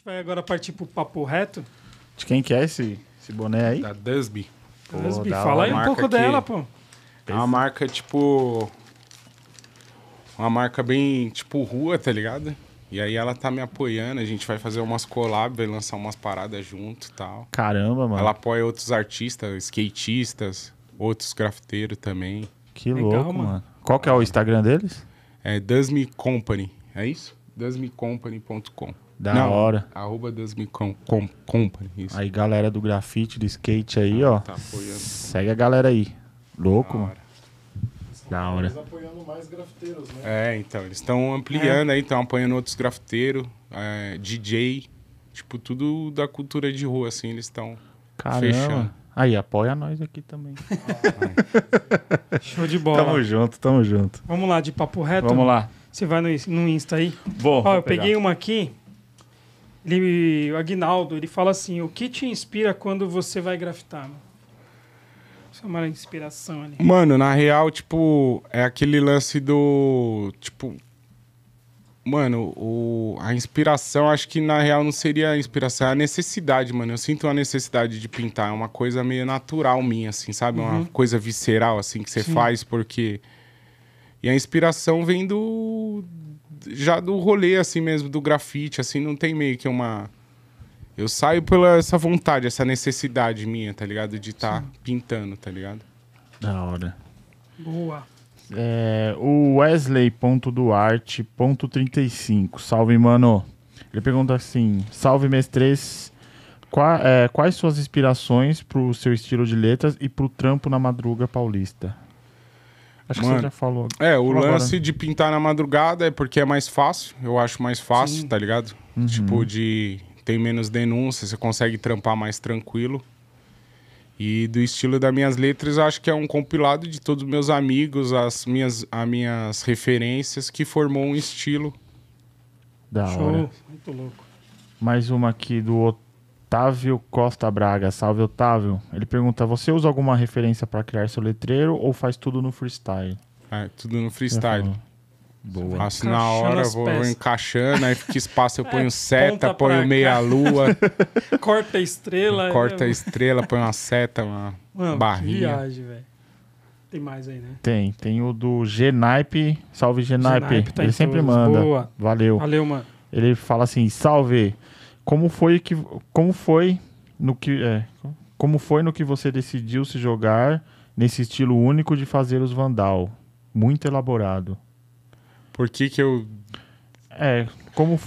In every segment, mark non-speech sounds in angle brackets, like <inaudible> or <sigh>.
gente vai agora partir pro papo reto. De quem que é esse, esse boné aí? Da Dusby. Pô, Dusby, fala aí um pouco dela, pô. É uma marca, tipo... Uma marca bem, tipo, rua, tá ligado? E aí ela tá me apoiando, a gente vai fazer umas collabs, vai lançar umas paradas junto e tal. Caramba, mano. Ela apoia outros artistas, skatistas, outros grafiteiros também. Que Legal, louco, mano. mano. Qual que é o Instagram deles? É Dusme Company, é isso? dusmecompany.com. Da Não, hora. Arroba Deus Me com, com, Company. Isso. Aí, galera do grafite, do skate aí, ah, ó. Tá apoiando. Segue a galera aí. Louco, da mano. Hora. Da hora. Eles apoiando mais grafiteiros, né? É, então. Eles estão ampliando é. aí, estão apoiando outros grafiteiros, é, DJ. Tipo, tudo da cultura de rua, assim, eles estão fechando. Aí, apoia nós aqui também. <laughs> Show de bola. Tamo junto, tamo junto. Vamos lá, de papo reto. Vamos lá. Você vai no, no Insta aí. Vou. Ó, vou eu pegar. peguei uma aqui ele, o Agnaldo, ele fala assim: o que te inspira quando você vai grafitar? É mano? Chamar inspiração ali. Mano, na real, tipo, é aquele lance do. Tipo. Mano, o, a inspiração, acho que na real não seria a inspiração, é a necessidade, mano. Eu sinto a necessidade de pintar, é uma coisa meio natural minha, assim, sabe? É uhum. Uma coisa visceral, assim, que você faz porque. E a inspiração vem do, já do rolê, assim mesmo, do grafite, assim, não tem meio que uma. Eu saio pela essa vontade, essa necessidade minha, tá ligado? De estar tá pintando, tá ligado? Da hora. Boa. É, o Wesley.duarte.35. Salve, mano. Ele pergunta assim: Salve, mestres. Qua, é, quais suas inspirações pro seu estilo de letras e pro trampo na madruga paulista? Acho Mano, que você já falou. É, o lance agora. de pintar na madrugada é porque é mais fácil. Eu acho mais fácil, Sim. tá ligado? Uhum. Tipo, de. Tem menos denúncias, você consegue trampar mais tranquilo. E do estilo das minhas letras, eu acho que é um compilado de todos meus amigos, as minhas, as minhas referências, que formou um estilo. Da Show. hora. Muito louco. Mais uma aqui do outro Otávio Costa Braga. Salve, Otávio. Ele pergunta: Você usa alguma referência para criar seu letreiro ou faz tudo no freestyle? É, tudo no freestyle. Boa. Faço na hora, vou, vou, encaixando, aí fica espaço, eu <laughs> ponho é, seta, ponho meia-lua. <laughs> Corta a estrela. Né, Corta a estrela, põe uma seta, uma Mano, barrinha. viagem, velho. Tem mais aí, né? Tem. Tem o do Genaipe. Salve, Genaipe. Genaipe tá Ele sempre todos. manda. Boa. Valeu. Valeu, mano. Ele fala assim: salve. Como foi que como foi no que é, como foi no que você decidiu se jogar nesse estilo único de fazer os Vandal, muito elaborado? Por que que eu é, como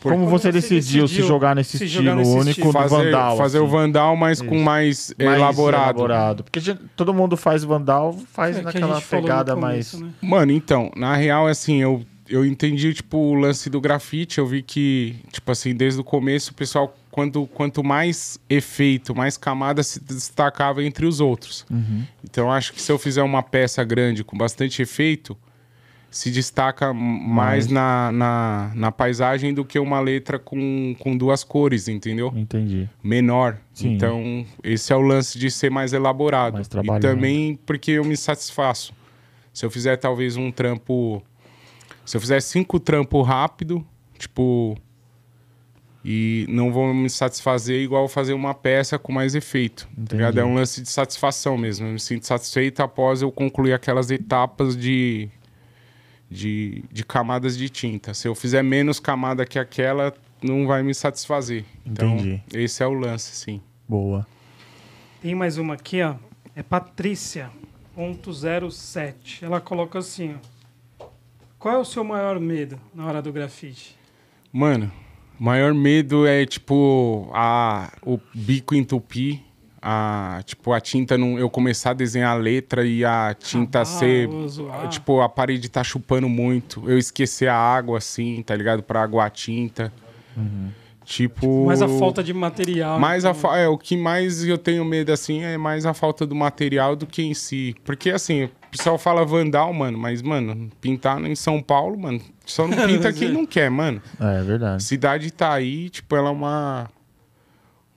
Por como você, você decidiu, decidiu, se jogar nesse se estilo jogar nesse único estilo. Fazer, Vandal? Fazer assim. o Vandal, mas Isso. com mais, mais elaborado. elaborado. Porque gente, todo mundo faz Vandal, faz é, naquela pegada mais. né? Mano, então, na real, assim, eu eu entendi, tipo, o lance do grafite. Eu vi que, tipo assim, desde o começo, o pessoal, quanto, quanto mais efeito, mais camada se destacava entre os outros. Uhum. Então, acho que se eu fizer uma peça grande com bastante efeito, se destaca mais na, na, na, paisagem do que uma letra com, com duas cores, entendeu? Entendi. Menor. Sim. Então, esse é o lance de ser mais elaborado. Mais e também porque eu me satisfaço. Se eu fizer talvez um trampo se eu fizer cinco trampos rápido, tipo. E não vou me satisfazer igual fazer uma peça com mais efeito. Tá Entendi. é um lance de satisfação mesmo. Eu me sinto satisfeito após eu concluir aquelas etapas de, de, de camadas de tinta. Se eu fizer menos camada que aquela, não vai me satisfazer. Então, Entendi. esse é o lance, sim. Boa. Tem mais uma aqui, ó. É Patrícia.07. Ela coloca assim, ó. Qual é o seu maior medo na hora do grafite? Mano, maior medo é tipo a o bico entupir, a tipo a tinta não eu começar a desenhar a letra e a tinta ah, ser tipo a parede tá chupando muito, eu esquecer a água assim, tá ligado? Para água a tinta. Uhum. Tipo. Mais a falta de material. Mais então. a né? é, o que mais eu tenho medo, assim, é mais a falta do material do que em si. Porque, assim, o pessoal fala Vandal, mano, mas, mano, pintar em São Paulo, mano, só não pinta quem <laughs> não quer, mano. É, é verdade. Cidade tá aí, tipo, ela é uma.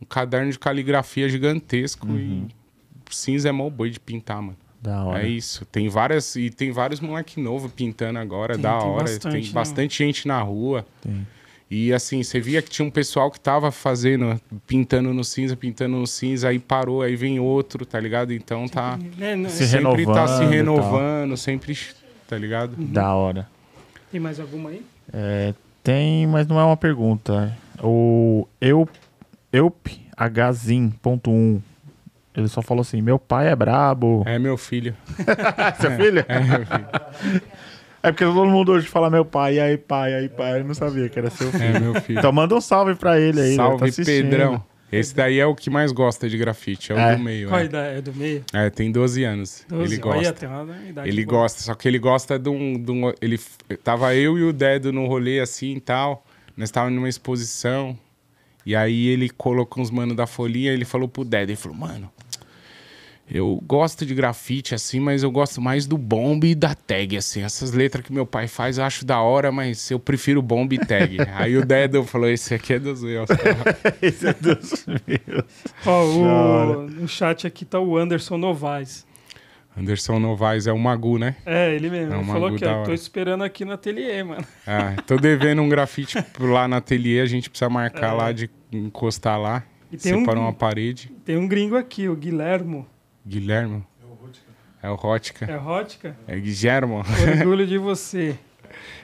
Um caderno de caligrafia gigantesco uhum. e cinza é mó boi de pintar, mano. Da hora. É isso. Tem várias. E tem vários moleque novo pintando agora, tem, da tem hora. Bastante, tem né? bastante gente na rua. Tem. E assim, você via que tinha um pessoal que tava fazendo, pintando no cinza, pintando no cinza, aí parou, aí vem outro, tá ligado? Então tá. Né, se sempre renovando, tá se renovando, sempre, tá ligado? Uhum. Da hora. Tem mais alguma aí? É, tem, mas não é uma pergunta. O eu euphzin.1 ele só falou assim: meu pai é brabo. É meu filho. <laughs> Seu é, filho? É, meu filho. <laughs> É porque todo mundo hoje fala meu pai, aí pai, aí pai. Eu não sabia que era seu é, filho. É, meu filho. Então manda um salve pra ele aí. Né? Tá salve, tá Pedrão. Esse daí é o que mais gosta de grafite, é o é. do meio. Qual é. idade? É do meio? É, tem 12 anos. 12. Ele gosta. Olha, ele boa. gosta, só que ele gosta de um, de um, Ele tava eu e o Dedo no rolê assim e tal. Nós estávamos numa exposição. E aí ele colocou uns manos da folhinha, e ele falou pro Dedo, ele falou, mano, eu gosto de grafite, assim, mas eu gosto mais do bomb e da tag, assim. Essas letras que meu pai faz eu acho da hora, mas eu prefiro bomb e tag. <laughs> Aí o Dedo falou: esse aqui é dos meus. <laughs> esse é dos meus. Ó, o... no chat aqui tá o Anderson Novaes. Anderson Novaes é o Magu, né? É, ele mesmo. É ele falou que eu tô esperando aqui no ateliê, mano. Ah, tô devendo um grafite <laughs> lá no ateliê, a gente precisa marcar é. lá de encostar lá. E tem um, uma parede. Tem um gringo aqui, o Guilhermo. Guilherme. É o Rótica. É o Rótica? É, é Guilhermo. <laughs> Orgulho de você.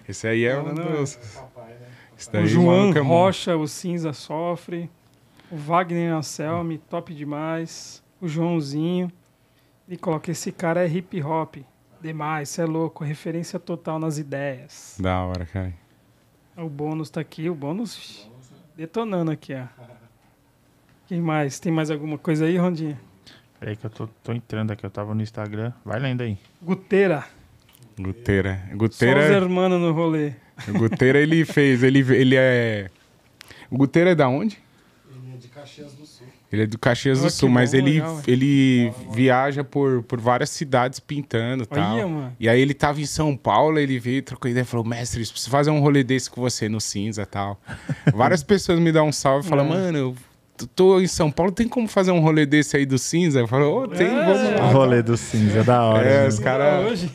Esse aí é não, um não, dos... É papai, né? o João é Rocha, o Cinza Sofre, o Wagner Anselmi, hum. top demais, o Joãozinho. E coloca, esse cara é hip hop. Demais, você é louco, referência total nas ideias. Da hora, cara. É o bônus tá aqui, o bônus detonando aqui, ó. <laughs> Quem mais? Tem mais alguma coisa aí, Rondinha? Peraí que eu tô, tô, entrando aqui, eu tava no Instagram. Vai lendo aí. Guteira. Guteira. Guteira. Só os hermanos no rolê. O Guteira ele fez, ele, ele é. O Guteira é da onde? Ele é de Caxias do Sul. Ele é do Caxias oh, do ah, Sul, bom, mas ele, legal, ele viaja por, por várias cidades pintando e tal. Mano. E aí ele tava em São Paulo, ele veio, trocou ideia e falou: mestre, preciso fazer um rolê desse com você no cinza e tal. <laughs> várias pessoas me dão um salve e falam, é. mano, eu tô em São Paulo, tem como fazer um rolê desse aí do cinza? Eu falo, oh, tem, é, vamos lá. Rolê do cinza, é da hora. É, né? os caras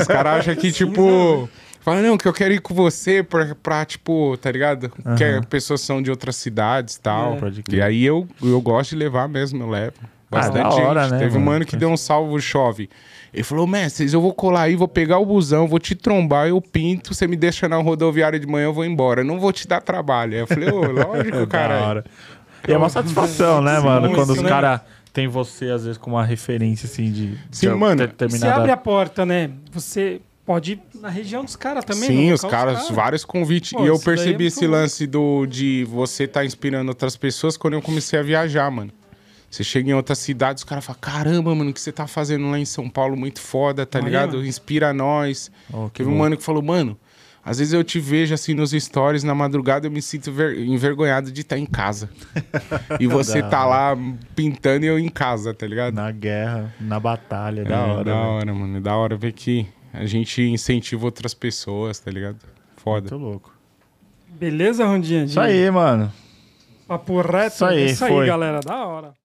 os cara acham que, tipo... Fala, não, que eu quero ir com você pra, pra tipo, tá ligado? Uhum. Que pessoas são de outras cidades e tal. É. E aí eu, eu gosto de levar mesmo, eu levo. Ah, bastante ah, hora, gente. Né, Teve mano? um ano que deu um salvo chove. Ele falou, mestre, eu vou colar aí, vou pegar o busão, vou te trombar, eu pinto, você me deixa na rodoviária de manhã, eu vou embora. Não vou te dar trabalho. Aí eu falei, ô, lógico, <laughs> é cara. E é uma satisfação, né, mano? Sim, quando os né? caras tem você, às vezes, como uma referência, assim, de, Sim, de mano, determinada... Você abre a porta, né? Você pode ir na região dos caras também. Sim, né? os caras, cara. vários convites. Pô, e eu é percebi é esse lance do, de você estar tá inspirando outras pessoas quando eu comecei a viajar, mano. Você chega em outra cidade, os caras falam, caramba, mano, o que você tá fazendo lá em São Paulo? Muito foda, tá Aí, ligado? Mano. Inspira nós. Oh, Teve um mano que falou, mano, às vezes eu te vejo assim nos stories na madrugada, eu me sinto envergonhado de estar tá em casa. e você <laughs> tá lá pintando e eu em casa, tá ligado? Na guerra, na batalha, é, da hora. Da hora, mano. É da hora ver que a gente incentiva outras pessoas, tá ligado? Foda. Muito louco. Beleza, Rondinha? Isso aí, mano. Papo reto. Isso aí, é isso aí, foi. galera. Da hora.